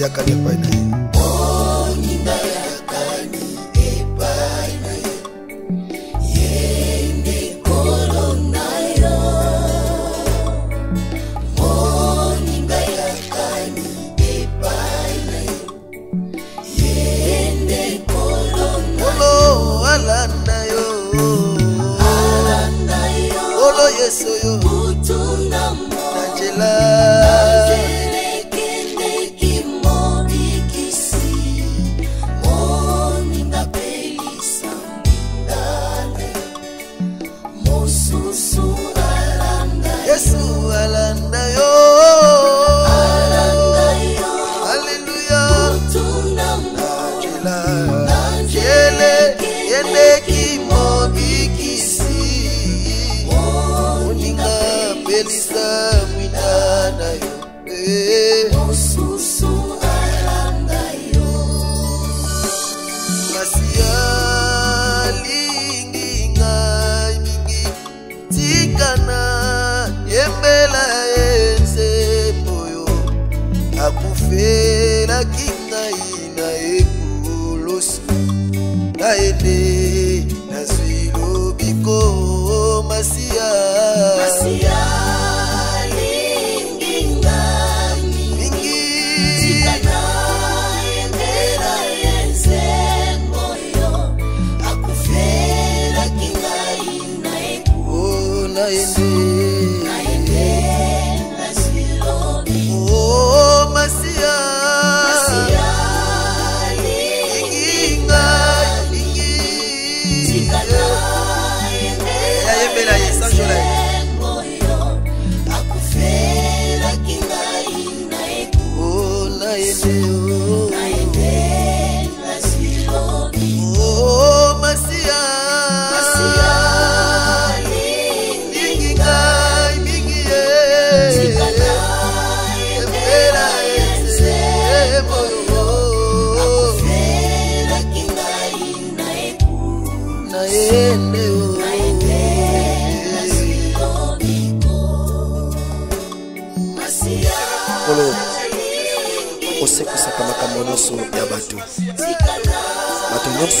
yaka ne eles são.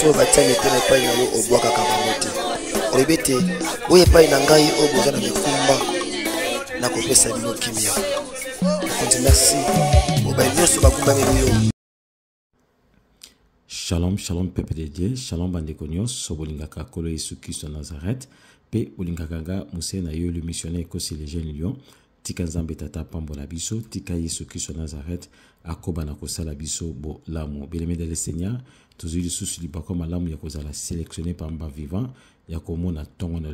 nyonso oyo batiaki etene epai na yo obwakaka bango te olobi ete oyo epai na ngai oyo boza na mikumba nakopesa bino kimia mokonzi merci mobali nyonso bakumbami oyo shalom shalom peuple de dieu shalom bandeko nyonso bolingaka nkolo yesu kristo ya nazareth mpe bolingaka nga mosele na yo le missionnaire ekosi le jeune lion tika nzambe tata apambola biso tika yesu kristo ya nazareth akobana kosala biso bolamu bien-aimé dans le seigneur tozwi lisusu libako malamu ya kozala par vivant ya komona ntongo na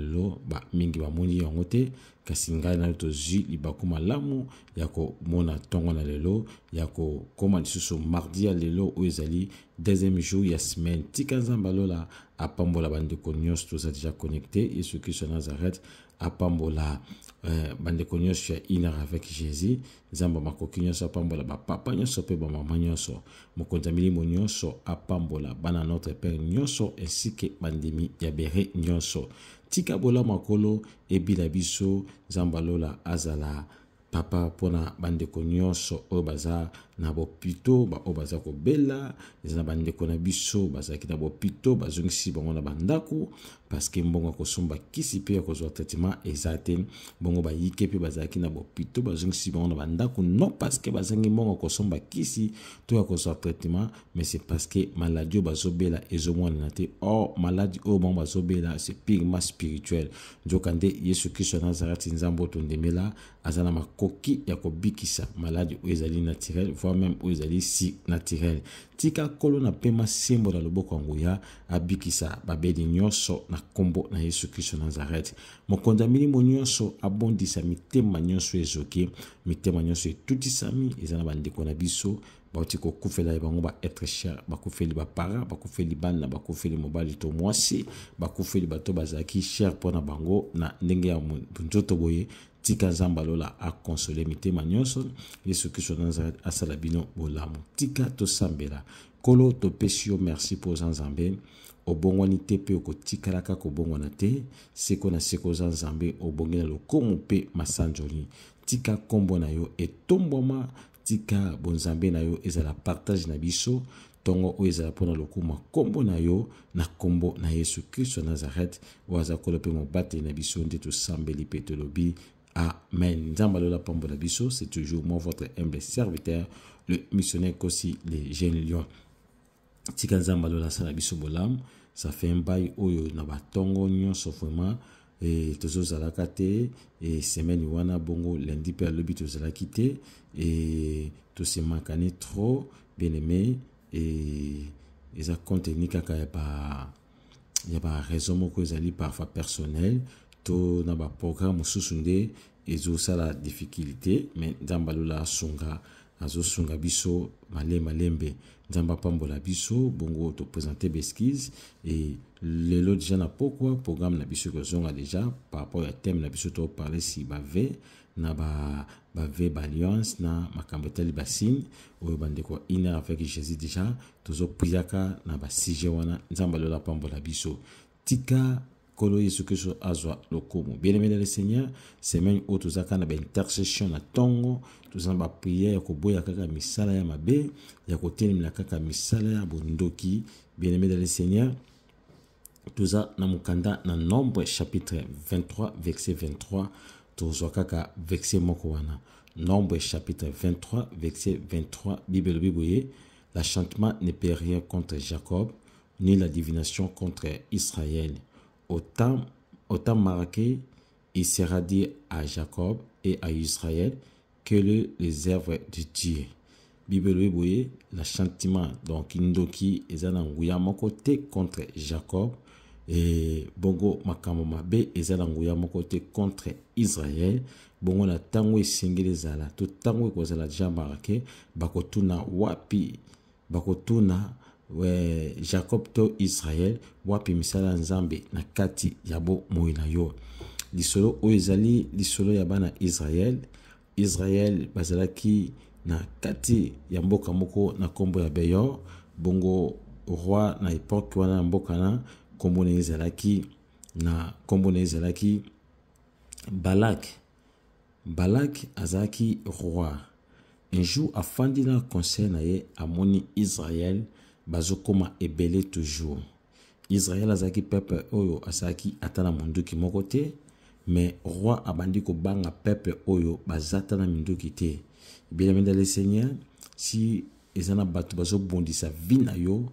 ba mingi moni yango te kasi ngai nayo tozwi libako malamu ya komona y a lelo ya kokóma lisusu mardi le lelo aux ezali deuxième jour ya semaine tika bande alola tous bandeko nyonso et deja connecté yesu kristo ya à pambola Eh, bandeko nyonso ya inere avec jésus nzambe makoki nyonso apambola bapapa nyonso mpe bamama nyonso mokonzi ya milimo nyonso apambola bana notre père nyonso ainsi ke bandimi ya bere nyonso tika bolamu akolo ebila biso nzambe alola azala papa mpona bandeko nyonso oyo baza na bopito baoyo baza kobela eza na bandeko na biso bazalaki na bopito bazongisi bango na bandako parceke mbongo ya kosomba kisi mpe ya kozwa traitement eza te bongo bayike mpe bazalaki na bopito bazongisi bango na bandako non parceke bazangi mbongo ya kosomba kisi to ya kozwa traitement mais c'est parceke maladi oyo bazobela ezomonana te or maladi oyo bango bazobela c'est purement spirituel nzoka nde yesu kristo ya nazareti nzambe oyo tondemela aza na makoki ya kobikisa maladi oyo ezali naturel toi-même oyo ezali si naturel tika nkolo na pema sembo na loboko ya nguya abikisa babeli nyonso na nkombo na yesu kristo nazareti mokonzi ya milimo nyonso abondisa mitema nyonso ezoki mitema nyonso etutisami eza na bandeko na biso bauti kokufela ye bango baetre cher bakufeli bapara bakufeli bana bakufeli mobali to mwasi bakufeli bato bazalaki cher mpo na bango na ndenge ya nzoto boye tika nzambe alola akonsole mitema nyonso yesu kristo nazareti asala bino bolamu tika tosambela nkolo topesi yo merci mpo oza nzambe obongwani te mpe okotikala kaka kobongwana te seko na seko oza nzambe obongeli na lokumu mpe masanjoli tika nkombo na yo etombwama tika bonzambe na yo ezala partage na biso ntongo oyo ezala mpona lokumu ya nkombo na yo na nkombo na yesu kristo ya nazareti oyo aza kolo mpe mobateli na biso nde tosambeli mpe tolobi Amen. Zambalola Pambola Bisso, c'est toujours moi, votre humble serviteur, le missionnaire Kossi, les jeunes lions. Tika sala Salabiso Bolam, ça fait un bail oyo na batongo nyonso et e la te et semaine wana bongo lundi mpe alobi et te e tosemakani trop bien aimé e eza contenu kaka ya ba raison que moko ezali parfois personnel to na baprograme mosusu nde ezosala difficulté me nzambe alola asunga azosunga biso malemalembe nzambe apambola biso bongo topresente baeskise e lelo deja na pokwa programme na biso ekozonga deja par rapport ya teme na biso toparle si bave na bave ba balliance na makambo etali basigne oyo bandeko ya une heure avec jésus deja tozopuyaka na basujet wana nzambe alola apambola biso tika kolo ye kristo azwa lokumu bielemele le seigneur semaine oyo toza kaka na baintercession na ntongo toza na bapriere ya koboya kaka misala ya mabe ya kotelemela kaka misala ya bondoki bielemele le seigneur toza na mokanda na nombre chapitre 23 verset 23 tozwa kaka verset moko nombre chapitre 23 verset 23 bible elobi boye l'achantement ne peut rien contre jacob ni la divination contre israël autant autant marqué, il sera dit à Jacob et à Israël que le, réserve de Dieu. Bible boye la chantiment donc indoki ezana nguya mon côté contre Jacob et bongo b et ezala nguya mon côté contre Israël bongo na tango esengeli ezala tangwe kozala déjà marqué marqué bakotuna wapi bakotuna jacob to israel wapi misala ya nzambe na kati ya bomoi na yo lisolo oyo ezali lisolo ya bana israel israel bazalaki na kati ya mboka moko na nkombo ya beyor bongo roi na epoke wana na mboka na nkombo na ezalaki na nkombo na ezalaki balak balak azalaki roi un jour afandi na conseil na ye amoni israel bazokóma ebele toujours israele azalaki peuple oyo azalaki ata na monduki moko te me roi abandi kobanga peuple oyo baza ata na minduki te bien-aimé dans le seigneur si eza na bato bazobundisa vi na yo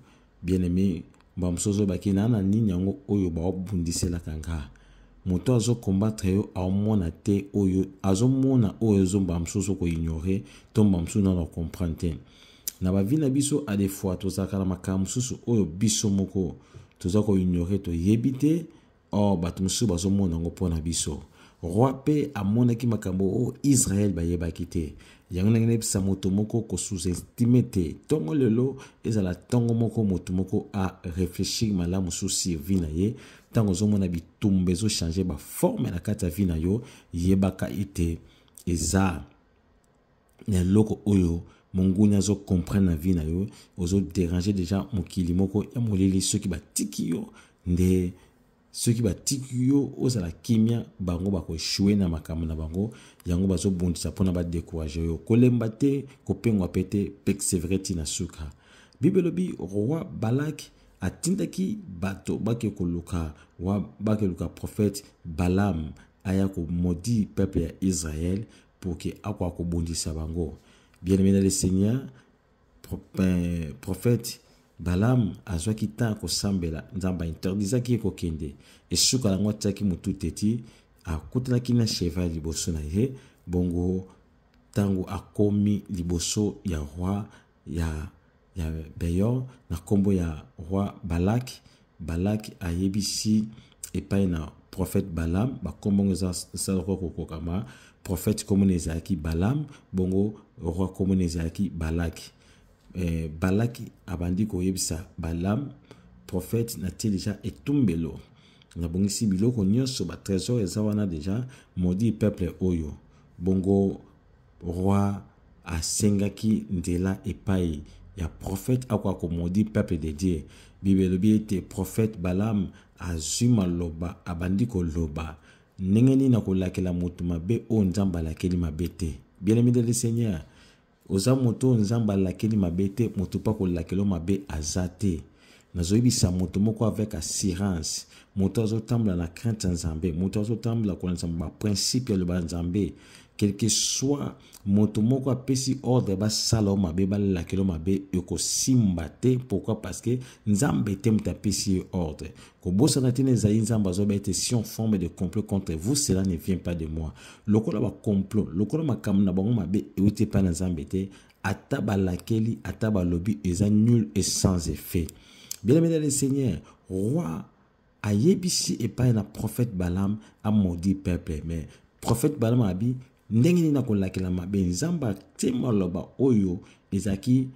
bien-aimé bamosusu ozobaki na na nini yango oyo baobundiselaka nga moto azokombatre yo aomona te oyo azomona oyo ezomba mosusu koignore to mba mosusu nano comprendre te na bavi na biso ade fois tozalaka na makambo mosusu oyo biso moko toza koignore toyebi te or bato mosusu bazomona yango mpo na biso roi mpe amonaki makambo oyo israel bayebaki te yango ndenge nayebisa moto moko kosous-estime te ntongo lelo ezala ntongo moko moto moko areflechir malamu susi vi na ye ntango ozomona bitumba ezochange baforme na kati ya vi na yo yebaka ete eza na eloko oyo monguni azokomprendre na vie na yo ozoderange deja mokili moko ya molili soki batiki yo nde soki batiki yo ozala kimia bango bakoeshue na makambo na bango yango bazobundisa mpona badekourage yo kolemba te kopengwa mpe te pesevre ntina suka bible elobi roi balak atindaki bato bake koluka wa bake luka prophète balaam aya komodi peuple ya israel mpo ke akoya kobundisa bango bien-aimé dans le seigneur euh, prophète balamu azwaki ntango akosambela nzambe ainterdizaki ye kokende esuka yango atiaki motu teti akutanaki na cheval liboso na ye bongo ntango akomi liboso ya roi ya, ya beyor na nkombo ya roi balak balak ayebisi epai na prophète balamu bakombongo eza saloko kokokama prophète comme nezaki balam bongo roi comme nezaki balaki eh, balaki abandi koyebisa balam prophète natie deja etumbelo nabongisi biloko nyonso batrésor eza wana deja modi peuple oyo bongo roi asengaki nzela epai ya prophète akoka komodi peuple de dieu bibe elobi ete prophète balam azwi maloba abandi koloba nengeni na kolakela moto mabe oyo nzambe alakeli mabe te bien-aimé de le seigneur oza moto oyo nzambe alakeli mabe te moto mpo akolakela mabe aza te nazoyebisa moto moko avec assurance moto azotambola na crainte ya nzambe moto azotambola kolanda baprincipe ya loba ya nzambe quelque soit moto moko apesi ordre basala yo mabe balelakela yo mabe ekosimba te pourquoi parce que nzambe te moto apesi ye ordre kobosana te na ezali nzambe azoyeba ete si on forme de complot contre vous cela ne vient pas de moi lokola bacomplot lokola makambo na bango mabe euti epai na nzambe te ata balakeli ata balobi eza nul et sans effet Bien-aimé le Seigneur, roi a yebisi et pas prophète Balaam a maudit peuple. Mais prophète Balaam a dit, na ben maloba oyo ezaki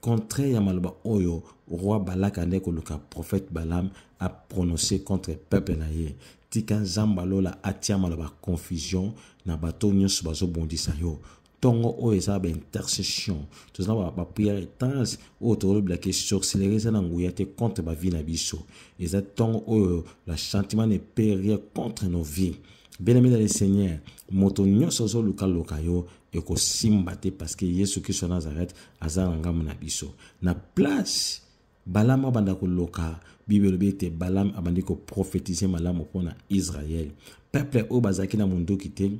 contraire maloba oyo roi balak ande le prophète Balaam a prononcé contre peuple na Tika maloba confusion na bato tongo oyo eza baintercession tozala autour de la question si eza na nguya te contre vie na biso eza ntongo oyo la chantiment ne périr rien contre nos vies bien aimé dans le seigneur moto nyonso azolukaluka yo ekosimba te parceke yesu kristo nazareth aza na ngambo na biso na place balamu abanda koloka bible elobi ete balamu abandi koprofetize malamu mpona Israël. peuple oyo bazalaki na monduki te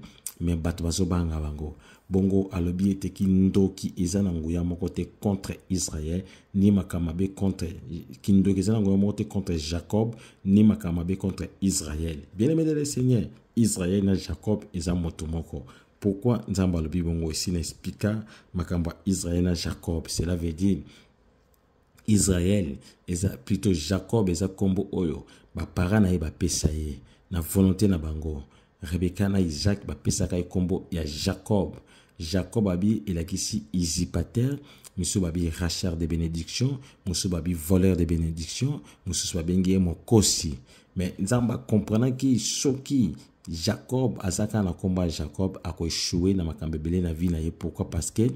me bato bazobanga bango bongo alobi ete ki eza na nguya moko te contre israel ni makambo contre ki eza na nguya moko te contre jacob ni makambo contre Israël. bien aimé de le seigneur Israël na jacob eza moto moko pourquoi nzambe alobi bongo esi na explika makambo ya na jacob cela veut dire israel eza plutôt jacob eza nkombo oyo bapara na ye bapesa ye na volonté na bango Rebecca na isaac bapesaka ye nkombo ya jacob jacob abi elakisi izipater mosusu babi rachard de bénédiction mosusu babi voleur de bénédiction Mokosi. Mais nous mokosi me que ce soki jacob aza kaka na nkombo ya jacob akoeshue na makambo ebele na vie na ye pourkui parceke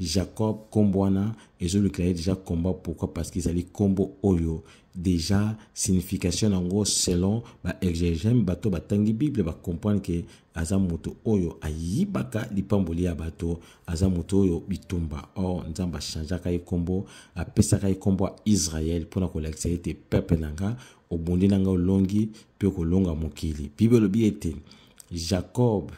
jacob nkombo wana ezolukela ye deja komba pourkui parceke ezali nkombo oyo deja signification yango selon baexegeme bato batangi bible bakomprendre ke aza moto oyo ayibaka lipamboli ya bato aza moto oyo bitumba or nzambe achangeaka ye nkombo apesaka ye nkombo ya israel mpona kolakisa ete peuple na nga obundi nanga olongi mpe okolonga mokili bible elobi ete jacob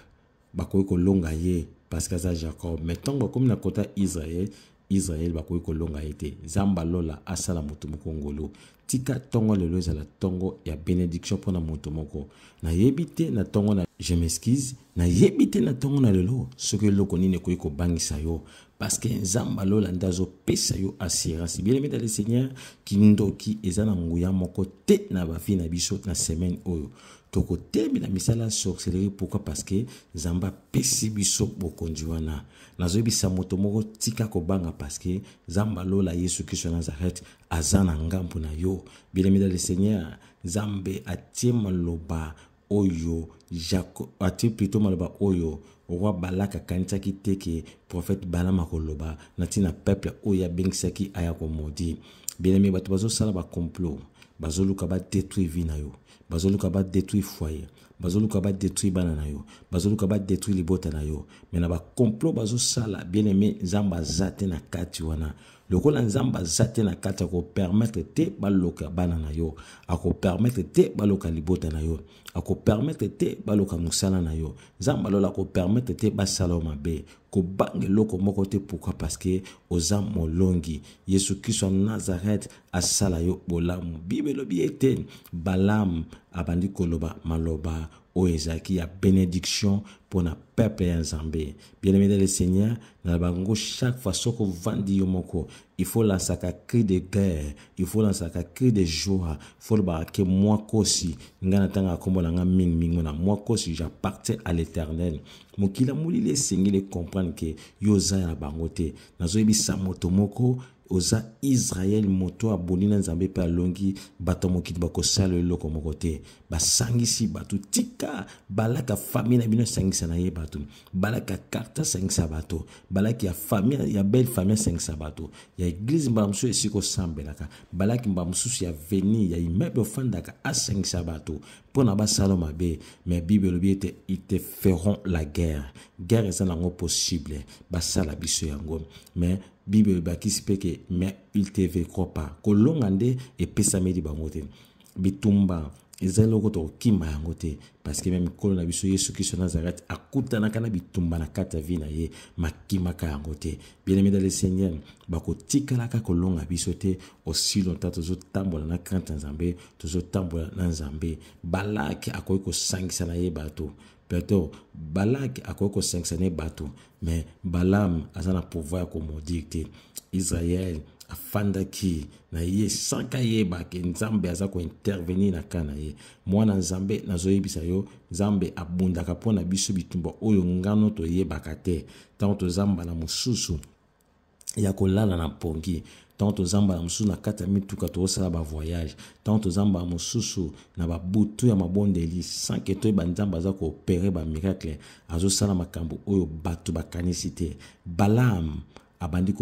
bakoki kolonga ye parceke aza jacob mai ntango bakomi na kota israel israel bakoki kolonga ye te nzambe alola asala moto moko ngolu tika ntongo lelo ezala ntongo ya benediction mpona moto moko nayebi te na ntongo na je meskise nayebi te na ntongo na lelo soki eloko nini ekoki kobangisa yo parce que nzambe alolanda azopesa yo assurance bien aimé dans le seigneur kindoki eza na nguya moko te na bavie na biso na semaine oyo tokotembela misala ya sorcellerie pourkui parce que nzambe apesi biso bokonzi wana nazoyebisa moto moko tika kobanga parce que nzambe alola yesu kristo ya nazareth aza na ngambo na yo bien aimé dans le seigneur nzambe atie maloba oyo jako ati plito maloba oyo roi balaki akanisaki te ke profete balama koloba na ntina peuple oyo abengisaki aya komodi bienemi bato bazosala bacomplot bazoluka badetruit vi na yo bazoluka badetruit foyer bazoluka badetruit bana na yo bazoluka badetruit libota na yo me na bacomplot bazosala bienemi nzambe aza te na kati wana lokola nzambe aza te na kati akopermetre te baloka bana na yo akopermetre te baloka libota na yo akopermetre te baloka mosala na yo nzambe alola akopermetre te basala yo mabe kobanga eloko moko te pourkui parceke oza molongi yesu kristo ya nazarete asala yo bolamu bibelo bi ete balamu abandi koloba maloba oyo ezalaki ya bénédiction pour notre peuple en zambé bien-aimé de le seigneur la banque chaque fois que vous vendez yomoko, il faut la cri de guerre il faut la cri de joie faut barquer moi aussi. ngai na ntango ya nkombo na ngai mingimingi moi mwakosi j'appartiens à l'éternel mokila molili les comprendre que yo oza ya na bango te nazoyebisa moto moko oza israele moto aboni na nzambe mpe alongi bato ya mokili bakosala eloko moko te basangisi bato tika balaka fami na bino asangisa na ye bato balaka karte asangisa bato balaki ya fami ya belle fami asangisa bato ya eglize mbala mosusu esika osambelaka balaki mbala mosusu ya veni ya imeble ofandaka asangisa bato mpo na basala mabe me bible elobi ete ils te feront la guerre guerre eza nango possible basala biso yango mais bibele ebakisi mpe ke me ultv kopa kolonga nde epesameli bango te bitumba eza eloko tokokimba yango te parceke me mikolo na biso yesu kristo nazara ti akutanaka na bitumba na kati ya vi na ye makimaka yango te bien-aimé dans le seigneur bakotikalaka kolonga biso te osi longtemps tozotambola na kante ya nzambe tozotambola na nzambe balaki akoki kosangisa na ye bato plateau balak akoki kosengisa bato me balam aza na pouvoir ya komodire te israel afandaki na ye sanka yeba ke nzambe aza kointervenir na ka na ye mwana nzambe nazoyebisa yo nzambe abundaka mpo na biso bitumba oyo ngano toyebaka te ntango tozambana mosusu ya kolala na mpongi ntango toza mbala mosusu na kati ya mituka tozosala bavoyage ntango toza mbala mosusu na babutu ya mabondeli sanke toyeba nzambe aza koopere bamiracle azosala makambo oyo bato bakanisi te balaam parole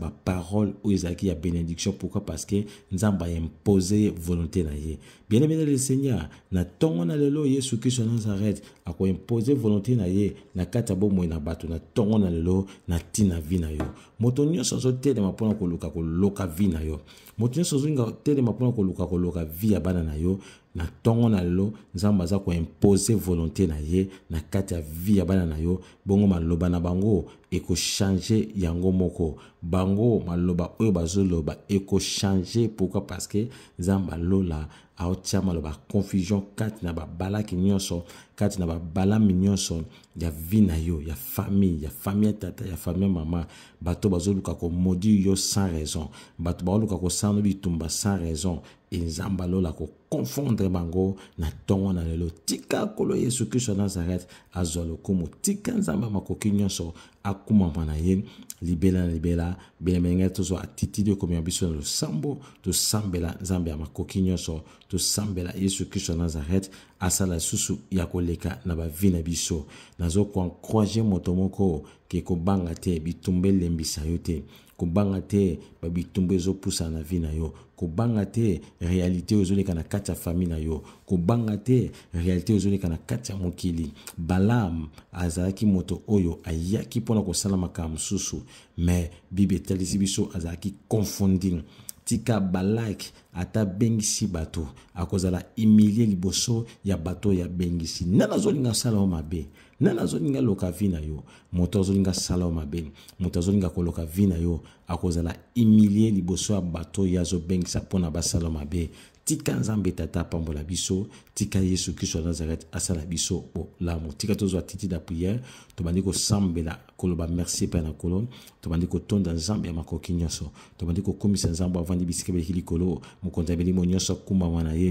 ba parole y ezaki a bénédiction pourquoi parce que n'zamba imposé volonté na ye bien aimé le seigneur na tongo na lelo yesu kristo ya nazareth imposé volonté na ye na kata imposé na bato na tongo na lelo na imposé vie na yo moto nyonso ma mpona koluka koloka yo moto nyonso ozongi kotelema mpona koluka koluka vi ya bana na yo na ntongo na lelo nzambe aza koimpose volonté na ye na kati ya vi ya bana na yo bongo maloba na bango ekochange yango moko bango maloba oyo bazoloba ekochange pourkui parce que nzambe alola aw caaman lo baconfusion ka tena babalaki nyonso ka tena babalami nyonso ya vi na yo ya famille ya famille ya tata ya famille ya mama bato bazoluka komodi yo sans raison bato baoluka kosano bitumba sans raison nzambe alola koconfondre bango na ntongo na lelo tika nkolo yesu kristo ya nazarete azwa lokumu tika nzambe ya makoki nyonso akumama na ye libela na libela bilemeli ngai tozwa atitidi okomema biso na losambo tosambela nzambe ya makoki nyonso tosambela yesu kristo ya nazarete asala lisusu ya koleka na bavi na biso nazokoencourage moto moko ke kobanga te bitumba elembisa yo te kobanga te babitumba ezopusa na vi na yo kobanga te réalité ozoleka na kati ya famille na yo kobanga te réalité ozoleka na kati ya mokili balaam azalaki moto oyo ayaki mpona kosala makambo mosusu me bible etalisi biso azalaki confounding tika balaki ata abengisi bato akozala humilie liboso ya bato oyo abengisi nani azolinga sala yo mabe nani azolinga loka vi na yo moto azolinga sala yo mabe moto azolinga koloka vi na yo akozala humilie liboso ya bato oyo azobengisa mpona basala yo mabe tika nzambe tata apambola biso tika yesu kristo ya nazareti asala biso bolamu tika tozwa titi da priere tobandi kosambela koloba merci epai na nkolo tobandi kotonda nzambe ya makoki nyonso tobandi kokomisa nzambe avandi bisika ebeleki likolo mokonzi abelimo nyonso akumama na ye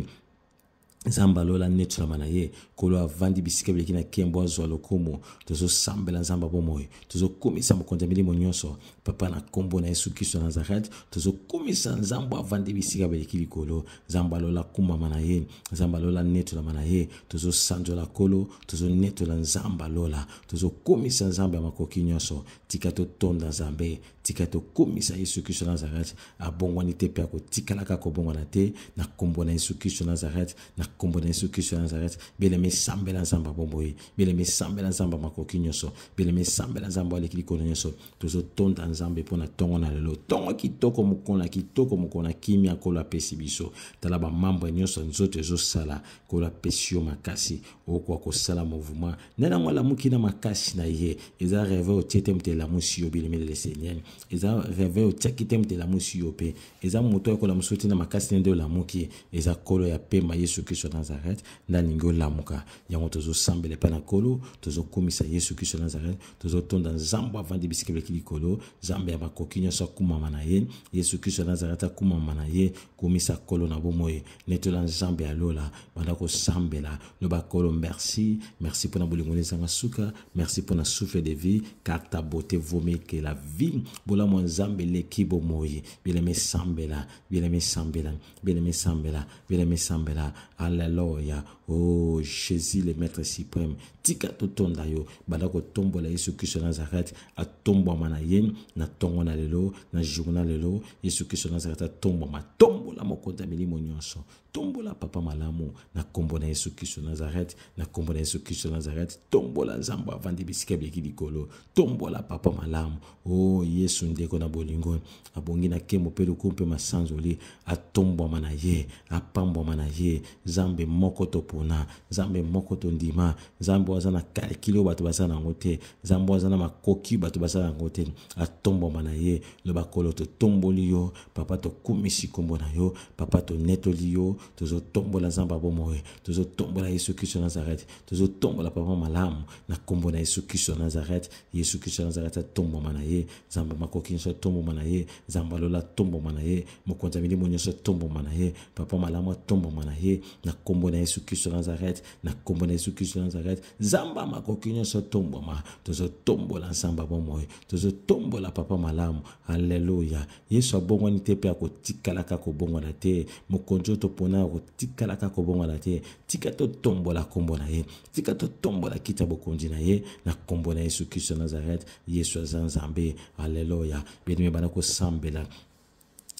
nzambe alola netolama na ye kolo avandi bisika bileki na nkembo azwa lokumu tozosambela nzambe bomoi tozokomisa mokonzi ya milimo nyonso papa na nkombo na yesu kristo ya nazarete tozokomisa nzambe avandi bisika bileki likolo nzambe alola kumama na ye nzambe alola netolama na ye tozosanzola kolo tozonetola nzambe alola tozokomisa nzambe ya makoki nyonso tika totonda nzambe tika tokomisa yesu kristo nazareti abongwani te mpe akotikala kaka kobongwana te na nkombo na yesu kristo nazareti na nkombo na yesu kristo nazareti bielema esambela nzambe abomboye bielema esambela nzambe makoki nyonso bielema esambela nzambe aleki likolo nyonso tozotonda nzambe mpo na ntongo na lelo ntongo kitoko mokolo na kitoko mokolo na kimia kolo apesi biso tala bamambre nyonso nzoto ezosala kolo apesi yo makasi okoka kosala mouvement ndanango alamuki na makasi na ye eza reve otie te moto elamusi yo bilemeli le seigneur eza réveil otiaki te mute lamu si yo mpe eza moto oyo kolamu so ntina makasi te nde olamuki eza nkolo ya pema yesu kristo nazareth nde alingi olamuka yango tozosambela epai na nkolo tozokumisa yesu kristo nazareth tozotonda nzambe avandi bisika eleki likolo nzambe ya makoki nyonso akumama na ye yesu kristo nazareth akumama na ye komisa nkolo na bomoi netola nzambe ya lola banda kosambela loba nkolo merci merci mpona bolingoli ezanga suka merci mpona souffle de vie car ta beauté vaut mieux que la vie bolamo nzambe eleki bomoi bieleme sambela bieleme sambela bieleme sambela bieleme sambela alleluya o oh, jésus le maître suprême tika totonda yo banda kotombola yesu kristo nazareth atombwama na ye na ntongo na lelo na journa lelo yesu kristo nazareth atombwama tombola mokonzi ya milimo nyonso tombola papa malamu na nkombo na yesu kristo nazareti na nkombo na yesu kristo nazareti tombola nzambe avandi bisika ebleki likolo tombola papa malamu o oh, yesu ndeko na bolingo abongi na nkembo mpe lokumu mpe masanzoli atombwama na ye apambwama na ye nzambe moko topona nzambe moko tondima nzambe oyo aza na kalkile oyo bato baza na yango te nzambe oyo aza na makoki oyo bato baza na yango te atombwama na ye loba kolo totomboli yo papa tokumisi nkombo na yo papa tonetoli yo tozotombola nzambe ya bomoi tozotombola yesu kristo nazareti tozotombola papa malamu na nkombo na yesu kristo ya nazareti yesu kristo ya nazareti atombwama na ye nzambe makoki nyonso atombwama na ye nzambe alola atombwama na ye mokonzi ya milimo nyonso atombwama na ye papa malamu atombwama na ye na nkombo na yesu kristo nazareti na nkombo na yesu kristo nazareti nzambe ya makoki nyonso atombwama tozotombola nzambe ya bomoi tozotombola papa malamu aleluya yesu abongwani te mpe akotikalaka kobongwana te mokonzi oyo topona nango tikalaka kobongola te tika totombola nkombo na ye tika totombola kita bokonzi na ye na nkombo na yesu kristo ya nazarete yesu aza nzambe alleluya bien aime bana kosambela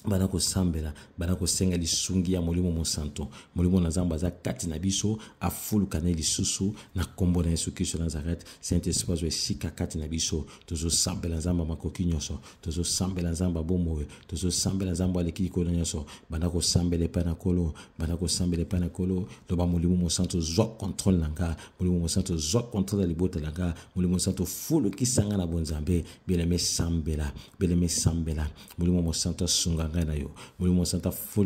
bana kosambela bana kosenga lisungi ya molimo mosantu molimo na nzambe aza kati na biso afuluka ne lisusu na nkombo na yesu kristo nazarete saint esprit azwa esika kati na biso tozosambela nzambe makoki nyonso tozosambela nzambe abomoyo tozosambela nzambe aleki likolo nyonso banda kosambela epai na kolo banda kosambela epai na kolo loba molimo mosantu zwa contrôle na nga molimo mosantu zwa contrôle ya libota na nga molimo mosantu fulukisa nga na bonzambe bieleme sambela bieleme sambela molimo mosantu asunga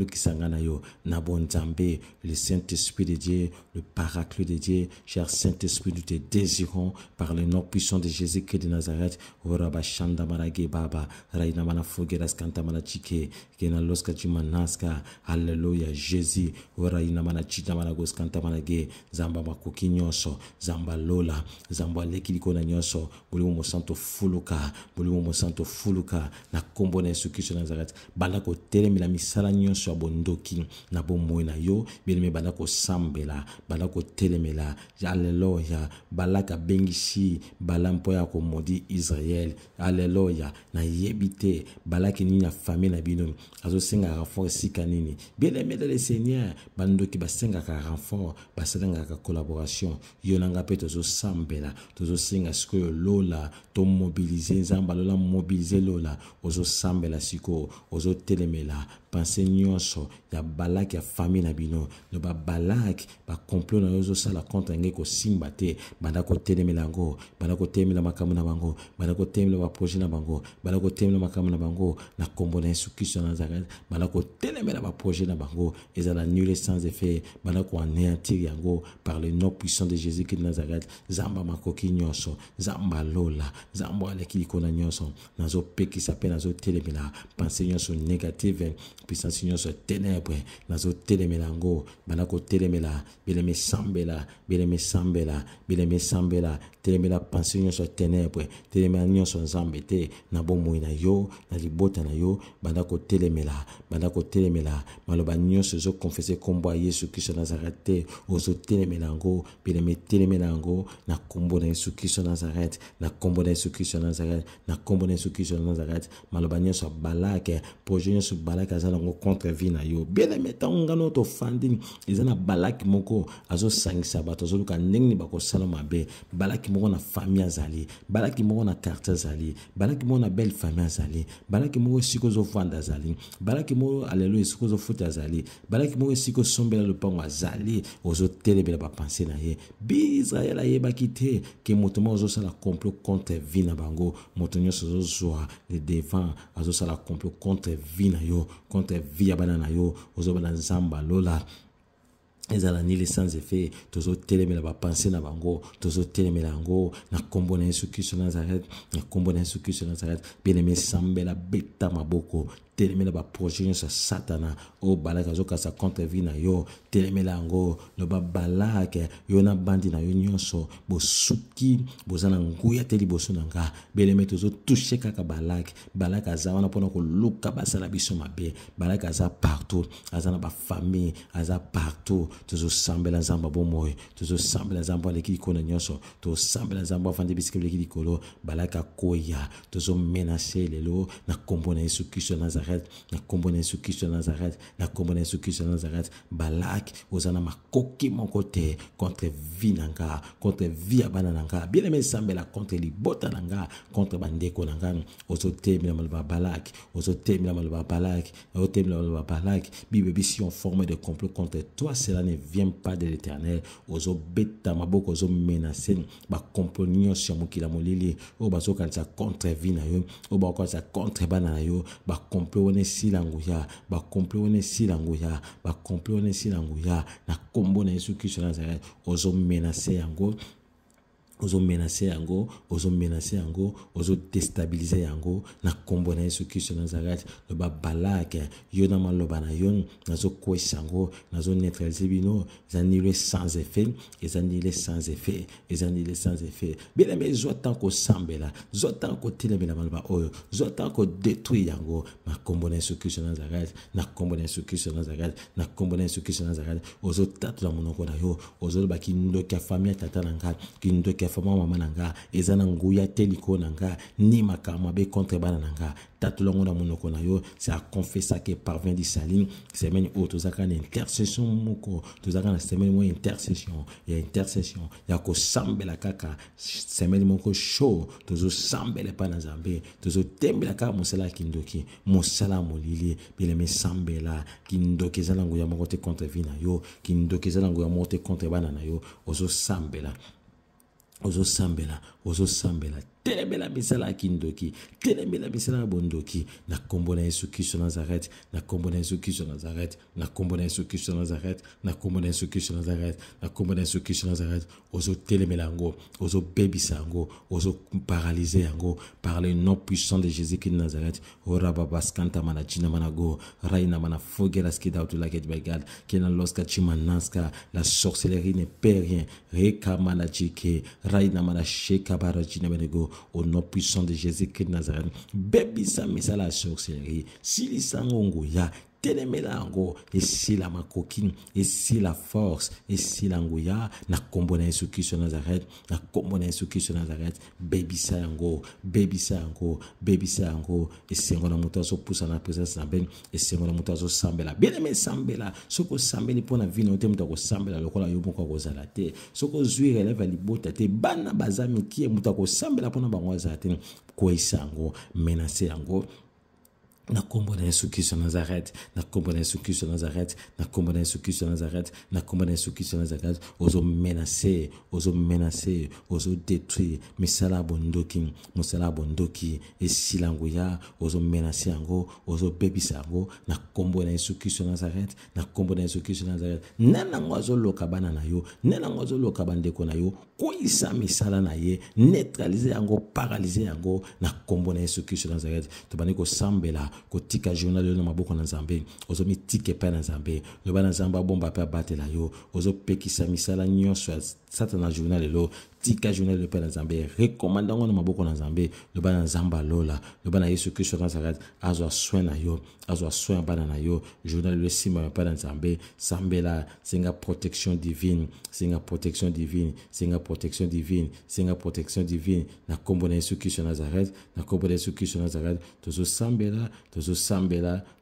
kisanga na yo le na yo le saint-esprit de dieu le paraclet de dieu cher saint-esprit nous te désirons par le nom puissant de jésus-christ de nazareth shanda marage baba raina mana fogeras kanta mana chike kena loska haleluya jésus oraina mana chita mana zamba makoki zamba lola zamba leki likolo na nyonso molimo santo fuluka molimo mosantu fuluka na na nazareth ala kotelemela misala nyonso ya bondoki na bomoi na yo bieneme bala kosambela bala kotelemela aleluya balaka abengisi bala mpo ya komodi israele aleluya nayebi te balaki nini na fami na bino azosenga renfort esika nini bieneme dans le seigneur bandoki basengaka renfort basalangaka collaboration yo na nga mpe tozosambela tozosenga sikoyo lola tomobilize nzambe alola mobilize lola ozosambela sikoyo ozo telemela panse nyonso ya balak, ya fami na bino no babalaki bakomplo na yo contre kontre ko simba te banda kotelemela melango banda ko makambo na bango banda kotelemela baproje na bango banda kotelemela la na bango na kombo na yesu kristo na nazaret banda kotelemela projet na bango ezala nulle sans effet banda anéantir yango par le nom puissant de jésus christ de nazareth zamba makoki nyonso zamba lola, zamba aleki likolo na nyonso nazopekisa mpe pensez panse nyonso négative hein. puissance nyonso ténèbre nazotelemela yango banda kotelemela bileme esambela bileme esambela bileme esambela telemela panse nyonso ya ténèbre telemela nyonso nzambe te na bomoi na yo na libota na yo banda kotelemela banda kotelemela maloba nyonso ezokonfese nkombo ya yesu kristo nazaret te ozotelemela yango bileme etelemela yango na nkombo na yesu kristo nazaret na nkombo na yesu kristo nazaret na nkombo na yesu kristo nazaret maloba nyonso ya balake proje nyonso balake aza nango contre vie na yo bien aime ntango ngai no tofandini eza na balaki moko azosangisa bato azoluka ndenge nini bakosala mabe balaki moko na famille azali balaki moko na quartier azali balaki moko na belle famille azali balaki moko esika ozovanda azali balaki moko alelo esika ozofuta azali balaki moko esika osombela lopango azali ozotelebela bapense na ye biisraele ayebaki te ke moto moko azosala complot contre vie na bango moto nyonso azozwa le devant azosala complot contre vie na yo kontre vi ya bana na yo ozobana nzambe alola ezala nini sans effet tozotelemela bapense na bango tozotelemela yango na nkombo na yesu kristo nazareth na nkombo na yesu kristo nazareth bien aimé sambela beta maboko telemela baproje nyonso ya satana oyo balaki azokasa contre vie na yo telemela yango loba balake yo na bandi na yo nyonso bosuki boza na nguya te liboso na nga beleme tozotushe kaka balake balake aza wana mpona koluka basala biso mabe balake aza partout aza na bafamille aza partout tozosambela nzambe bomoi tozosambela nzambe aleki likolo na nyonso tosambela nzambe afandi bisika bileki likolo balake akoya tozomenase lelo na nkombo na yesu kristo nazare nazareti na nkombo na yesu kristo ya nazareti na nkombo na yesu kristo ya nazareti balaki oza na makoki moko te contre vie na nga contre vie ya bana na nga bien aime esambela contre libota na nga contre bandeko na nga ozotembela maloba ya balaki ozotembela maloba ya balaki ozotembela maloba ya balaki bibebi si on forme de complot contre toi cela ne vient pas de l'éternel ozobeta maboko ozomenase bakomplo nyonso ya mokili ya molili oyo bazokanisa contre vie na yo oyo bakokanisa contre bana na yo bakomplo bakomple wana esila nguya bakomple wana esila nguya bakomple wana esila nguya na nkombo na yesu kristo nazareti ozomenase yango ozomenase yango ozomenase yango ozodestabilize yango na nkombo na yesu kristo nazareti loba balake yo na maloba na yo nazokwesa yango nazoneutralize bino eza nile sans effet eza nile sans effet eza nile sans effet bilame zwa ntan kosambela zwa ntan kotelemela maloba oyo zwa ntan kodetruire yango na nkombo na yesu kristo nazareti na nkombo na yesu kristo nazareti na nkombo na yesu kristo nazareti ozotatola monoko na yo ozolobaki ndoki ya fami ya tata na ngai kindoki ya performant mama na nga eza na nguya te likolo na nga ni makambo abe contre bana na nga tatulango na monoko na yo se aconfesaki parvin disali semaine oyo tozalaka na intercession moko tozalaka na semaine moko intercession ya intercession ya kosambela kaka semaine moko sho tozosambela epai na nzambe tozotembela kaka mosala ya kindoki mosala ya molili bileme sambela kindoki eza na nguya moko te contre vi na yo kindoki eza na nguya moko te contre bana na yo ozosambela ozosambela sambela telembela misala ya kindoki telembela misala ya bondoki na nkombo na yesu kristo Nazaret, na nkombo na yesu kristo Nazareth na nkombo na yesu kristo nazarete na nkombo na yesu kristo nazarete na nkombo na yesu kristo nazarete ozotelemela yango ozobebisa yango ozoparalyze yango par le nom puissant de jésus christ nazareth orababaskantama oh, na ti na go rai na ma la fogela ski da otolakete baegale loska ti naska la sorcellerie ne perd rien reka na ti rai na sheka au nom puissant de Jésus-Christ de Nazareth. Bébisa la sorcellerie. Silisango ya, telemela yango esila makoki esila force esila nguya na nkombo na yesu kristo nazarete na nkombo na yesu kristo nazarete bebisa yango bebisa yango bebisa yango esengo na moto azopusa na présence na bino esengo na moto azosambela bieneme esambela soki osambeli mpona vi na yo te moto akosambela lokola yo moko akozala te soki ozwi releve ya libota te bana baza mikie moto akosambela mpona bango azala te kweyisa yango menase yango na kombo na yesu kristo nazareti na kombo na yesu kristo nazareti na kombo na yesu kristo nazareti na kombo na yesu kristo nazareti ozomenase ozomenase ozodetruire misala ya bondoki mosala ya bondoki esila yango ya ozomenase yango ozobebisa yango na kombo na yesu kristo nazareti na kombo na yesu kristo nazareti nde nango azoloka bana na yo nde nango azoloka bandeko na yo koyisa misala na ye neutralize yango paralyze yango na kombo na yesu kristo nazareti tobandi kosambela kotika journal oyo na maboko na nzambe ozomi tika epai na nzambe loba na nzambe abomba mpe abatela yo ozopekisa misala nyonso ya satana journal lelo tika journal lilopewa na nzambe rekomanda ngo na maboko na nzambe loba na lola lola loba na yesu kristo na azwa soin na yo azwa soin bana na yo journa le sambela senga protection divine singa protection divine singa protection divine singa protection divine na nkombo na yesu kristo nazareth na nkombo na yesu kristo ya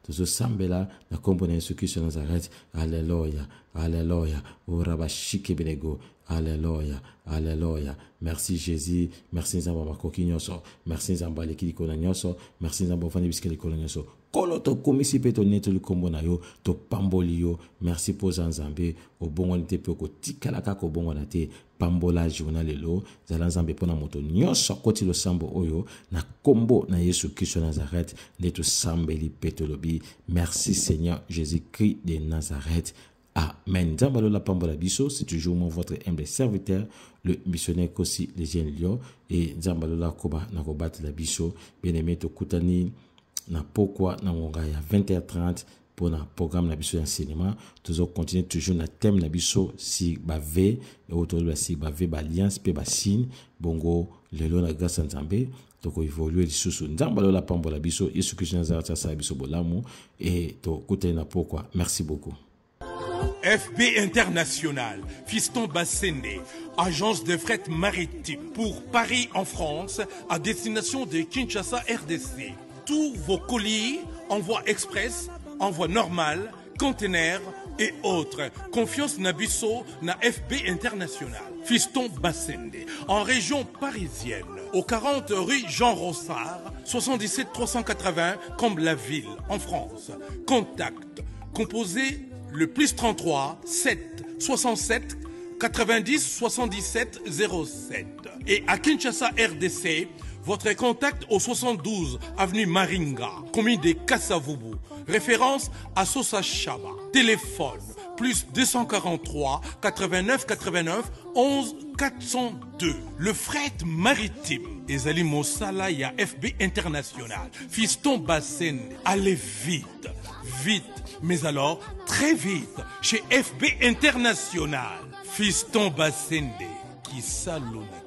tozosambela na nkombo na yesu kristo ya nazareti alleluya alleluya orabashike benego alleluya alleluya merci jésus merci nzambe amakoki nyonso merci nzambe aleki likolo na nyonso merci nzambe ofandi bisika likolo nyonso kolo komisi mpe tonietoli nkombo na yo topamboli yo merci mpoza nzambe obongwani te mpe okotikala kaka obongwana te pambola journa lelo zala nzambe mpo moto nyonso akoti losambo oyo na nkombo na yesu kristo ya nazareth nde tosambeli mpe tolobi merci seigneur jésus christ de nazareth Amen. Zambalola Pambola Biso, c'est toujours mon votre humble serviteur, le missionnaire Kossi lesienlio et Lyon, et Zambalola Koba Narobat biso bien aimé Tokutani na pokwa na ngonga ya 20h30 un programme la biso ya cinéma toujours na thème na biso si bave oyo la si bave Baliance mpe bongo lelo na grâce ya nzambe tokoévolue lisusu nzambe alola pambola biso yesu kristo nazareti asala biso bolamu na pokwa merci beaucoup FB International, Fiston Bassende, agence de fret maritime pour Paris en France à destination de Kinshasa RDC tous vos colis, envoi express, envoi normal, container et autres. Confiance nabisso na fp International. Fiston Bassende, en région parisienne, au 40 rue Jean Rossard, 77 380 comme la ville en France. Contact, composé le plus 33 7 67 90 77 07. Et à Kinshasa RDC, votre contact au 72 avenue Maringa, commune de Kassavubu. Référence à Sosa Chaba. Téléphone plus 243 89 89 11 402. Le fret maritime. Ezali Mossala ya FB International. Fiston Bassende, Allez vite. Vite. Mais alors, très vite. Chez FB International. Fiston Bassende. Qui salonne.